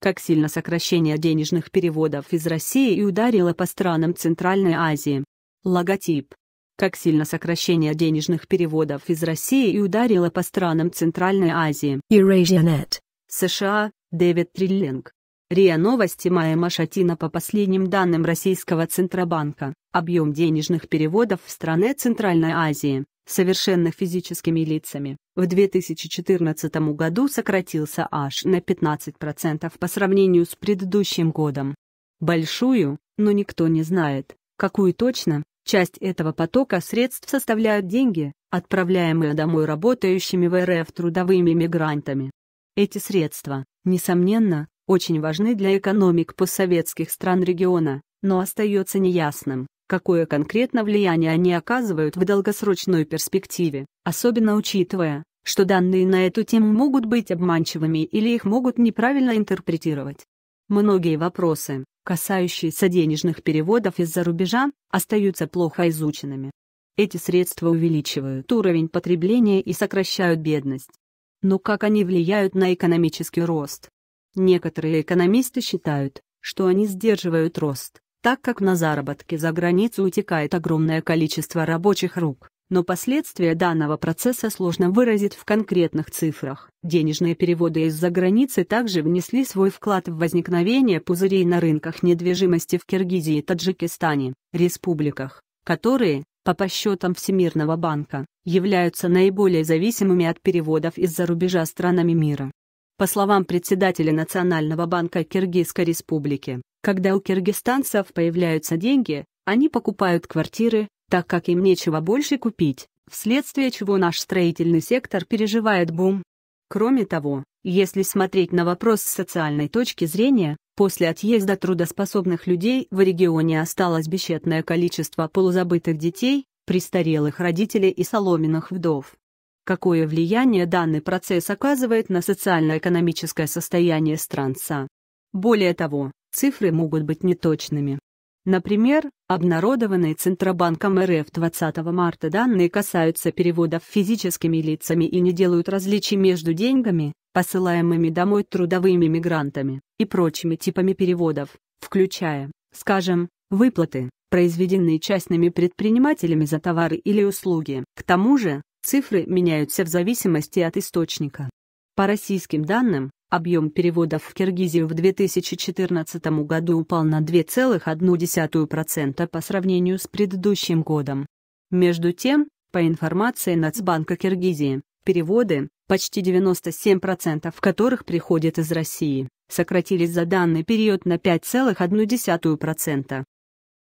как сильно сокращение денежных переводов из России и ударило по странам Центральной Азии. Логотип. Как сильно сокращение денежных переводов из России и ударило по странам Центральной Азии. EurasiaNet. США, Дэвид Триллинг. РИА Новости Майя Машатина по последним данным Российского Центробанка, объем денежных переводов в страны Центральной Азии, совершенных физическими лицами, в 2014 году сократился аж на 15% по сравнению с предыдущим годом. Большую, но никто не знает, какую точно, часть этого потока средств составляют деньги, отправляемые домой работающими в РФ трудовыми мигрантами. Эти средства, несомненно, очень важны для экономик постсоветских стран региона, но остается неясным, какое конкретно влияние они оказывают в долгосрочной перспективе, особенно учитывая, что данные на эту тему могут быть обманчивыми или их могут неправильно интерпретировать. Многие вопросы, касающиеся денежных переводов из-за рубежа, остаются плохо изученными. Эти средства увеличивают уровень потребления и сокращают бедность. Но как они влияют на экономический рост? Некоторые экономисты считают, что они сдерживают рост, так как на заработки за границу утекает огромное количество рабочих рук, но последствия данного процесса сложно выразить в конкретных цифрах. Денежные переводы из-за границы также внесли свой вклад в возникновение пузырей на рынках недвижимости в Киргизии и Таджикистане, республиках, которые, по подсчетам Всемирного банка, являются наиболее зависимыми от переводов из-за рубежа странами мира по словам председателя Национального банка Киргизской республики. Когда у киргизстанцев появляются деньги, они покупают квартиры, так как им нечего больше купить, вследствие чего наш строительный сектор переживает бум. Кроме того, если смотреть на вопрос с социальной точки зрения, после отъезда трудоспособных людей в регионе осталось бесчетное количество полузабытых детей, престарелых родителей и соломенных вдов какое влияние данный процесс оказывает на социально-экономическое состояние странца. Более того, цифры могут быть неточными. Например, обнародованные Центробанком РФ 20 марта данные касаются переводов физическими лицами и не делают различий между деньгами, посылаемыми домой трудовыми мигрантами, и прочими типами переводов, включая, скажем, выплаты, произведенные частными предпринимателями за товары или услуги. К тому же, Цифры меняются в зависимости от источника. По российским данным, объем переводов в Киргизию в 2014 году упал на 2,1% по сравнению с предыдущим годом. Между тем, по информации Нацбанка Киргизии, переводы, почти 97% которых приходят из России, сократились за данный период на 5,1%.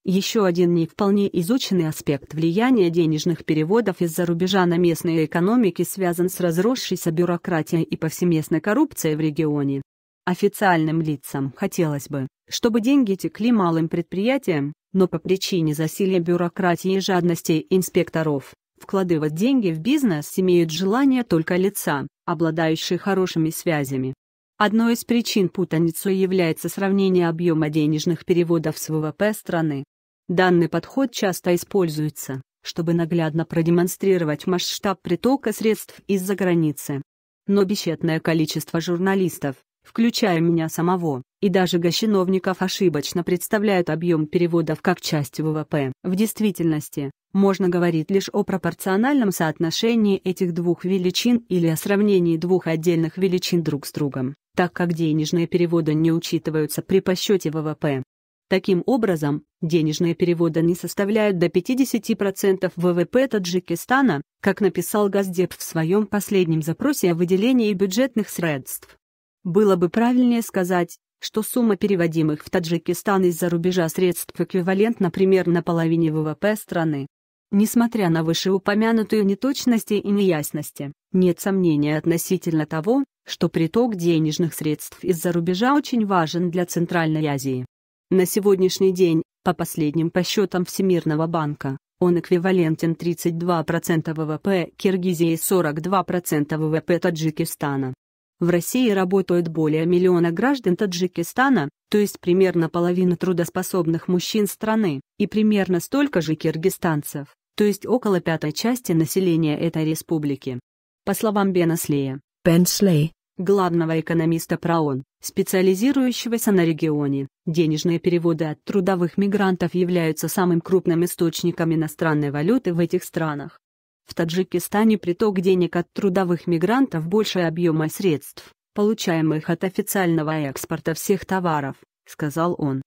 Еще один не вполне изученный аспект влияния денежных переводов из-за рубежа на местные экономики связан с разросшейся бюрократией и повсеместной коррупцией в регионе. Официальным лицам хотелось бы, чтобы деньги текли малым предприятиям, но по причине засилия бюрократии и жадностей инспекторов, вкладывать деньги в бизнес имеют желание только лица, обладающие хорошими связями. Одной из причин путаницы является сравнение объема денежных переводов с ВВП страны. Данный подход часто используется, чтобы наглядно продемонстрировать масштаб притока средств из-за границы. Но бесчетное количество журналистов, включая меня самого, и даже госчиновников ошибочно представляют объем переводов как часть ВВП. В действительности, можно говорить лишь о пропорциональном соотношении этих двух величин или о сравнении двух отдельных величин друг с другом, так как денежные переводы не учитываются при посчете ВВП. Таким образом, Денежные переводы не составляют до 50% ВВП Таджикистана, как написал Газдеп в своем последнем запросе о выделении бюджетных средств. Было бы правильнее сказать, что сумма переводимых в Таджикистан из-за рубежа средств эквивалентна примерно половине ВВП страны. Несмотря на вышеупомянутые неточности и неясности, нет сомнения относительно того, что приток денежных средств из-за рубежа очень важен для Центральной Азии. На сегодняшний день, по последним посчетам Всемирного банка, он эквивалентен 32% ВВП Киргизии и 42% ВВП Таджикистана. В России работают более миллиона граждан Таджикистана, то есть примерно половина трудоспособных мужчин страны, и примерно столько же киргизстанцев, то есть около пятой части населения этой республики. По словам Бенаслея. Слея, главного экономиста ПРООН, специализирующегося на регионе. Денежные переводы от трудовых мигрантов являются самым крупным источником иностранной валюты в этих странах. В Таджикистане приток денег от трудовых мигрантов больше объема средств, получаемых от официального экспорта всех товаров, сказал он.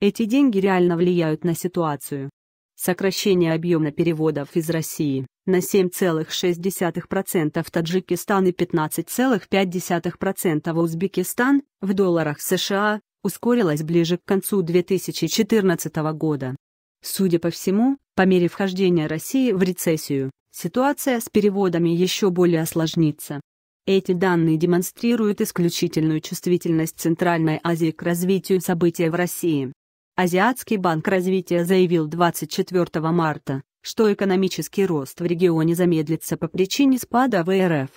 Эти деньги реально влияют на ситуацию, сокращение объема переводов из России на 7,6% в Таджикистан и 15,5% в Узбекистан в долларах США ускорилось ближе к концу 2014 года. Судя по всему, по мере вхождения России в рецессию, ситуация с переводами еще более осложнится. Эти данные демонстрируют исключительную чувствительность Центральной Азии к развитию событий в России. Азиатский банк развития заявил 24 марта, что экономический рост в регионе замедлится по причине спада ВРФ.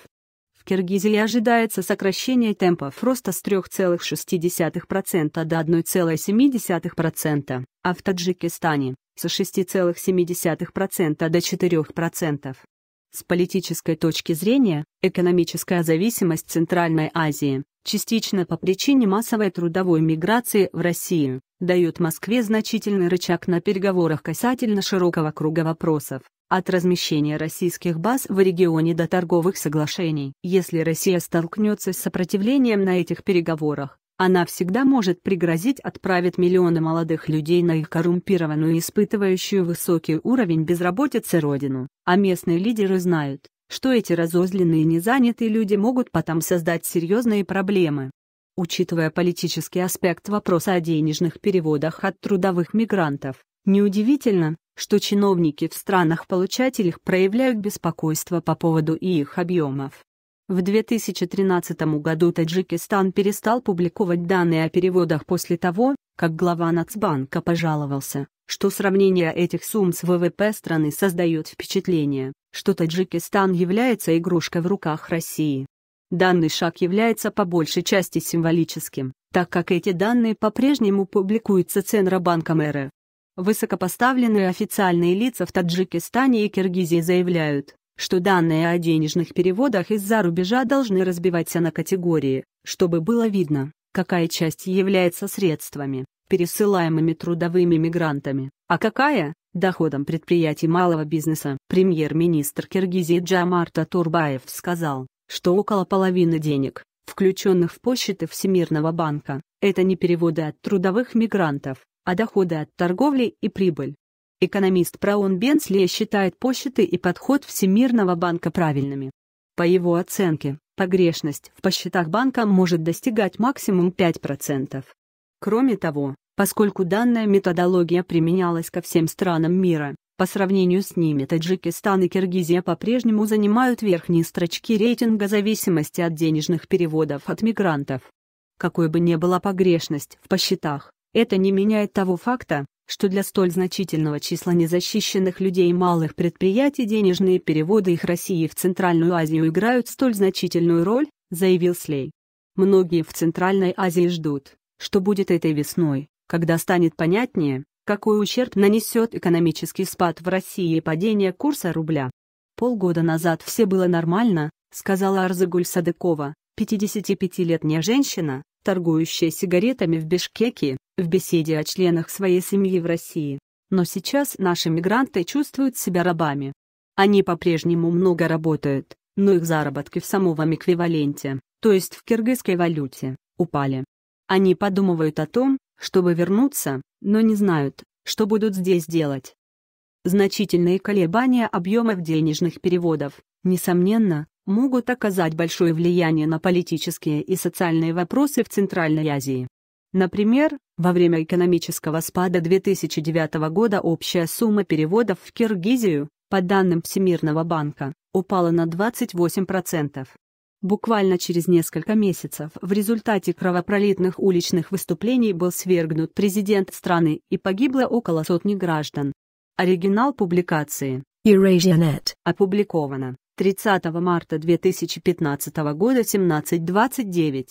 В Киргизии ожидается сокращение темпов роста с 3,6% до 1,7%, а в Таджикистане – с 6,7% до 4%. С политической точки зрения, экономическая зависимость Центральной Азии частично по причине массовой трудовой миграции в Россию, дает Москве значительный рычаг на переговорах касательно широкого круга вопросов, от размещения российских баз в регионе до торговых соглашений. Если Россия столкнется с сопротивлением на этих переговорах, она всегда может пригрозить отправить миллионы молодых людей на их коррумпированную и испытывающую высокий уровень безработицы родину, а местные лидеры знают, что эти разозленные незанятые люди могут потом создать серьезные проблемы. Учитывая политический аспект вопроса о денежных переводах от трудовых мигрантов, неудивительно, что чиновники в странах-получателях проявляют беспокойство по поводу их объемов. В 2013 году Таджикистан перестал публиковать данные о переводах после того, как глава Нацбанка пожаловался, что сравнение этих сумм с ВВП страны создает впечатление, что Таджикистан является игрушкой в руках России. Данный шаг является по большей части символическим, так как эти данные по-прежнему публикуются Центробанком РФ. Высокопоставленные официальные лица в Таджикистане и Киргизии заявляют, что данные о денежных переводах из-за рубежа должны разбиваться на категории, чтобы было видно, какая часть является средствами, пересылаемыми трудовыми мигрантами, а какая доходам предприятий малого бизнеса. Премьер-министр Киргизии Джамарта Турбаев сказал, что около половины денег, включенных в посчеты Всемирного банка, это не переводы от трудовых мигрантов, а доходы от торговли и прибыль. Экономист Праун Бенсли считает посчеты и подход Всемирного банка правильными. По его оценке, погрешность в посчетах банка может достигать максимум 5%. Кроме того, Поскольку данная методология применялась ко всем странам мира, по сравнению с ними Таджикистан и Киргизия по-прежнему занимают верхние строчки рейтинга зависимости от денежных переводов от мигрантов. Какой бы ни была погрешность в посчетах, это не меняет того факта, что для столь значительного числа незащищенных людей малых предприятий денежные переводы их России в Центральную Азию играют столь значительную роль, заявил Слей. Многие в Центральной Азии ждут, что будет этой весной, когда станет понятнее, какой ущерб нанесет экономический спад в России и падение курса рубля. Полгода назад все было нормально, сказала Арзагуль Садыкова, 55-летняя женщина, торгующая сигаретами в Бишкеке, в беседе о членах своей семьи в России. Но сейчас наши мигранты чувствуют себя рабами. Они по-прежнему много работают, но их заработки в самом эквиваленте, то есть в киргизской валюте, упали. Они подумывают о том, чтобы вернуться, но не знают, что будут здесь делать. Значительные колебания объемов денежных переводов, несомненно, могут оказать большое влияние на политические и социальные вопросы в Центральной Азии. Например, во время экономического спада 2009 года общая сумма переводов в Киргизию, по данным Всемирного банка, упала на 28%. Буквально через несколько месяцев в результате кровопролитных уличных выступлений был свергнут президент страны и погибло около сотни граждан. Оригинал публикации Eurasianet опубликовано 30 марта 2015 года 17.29.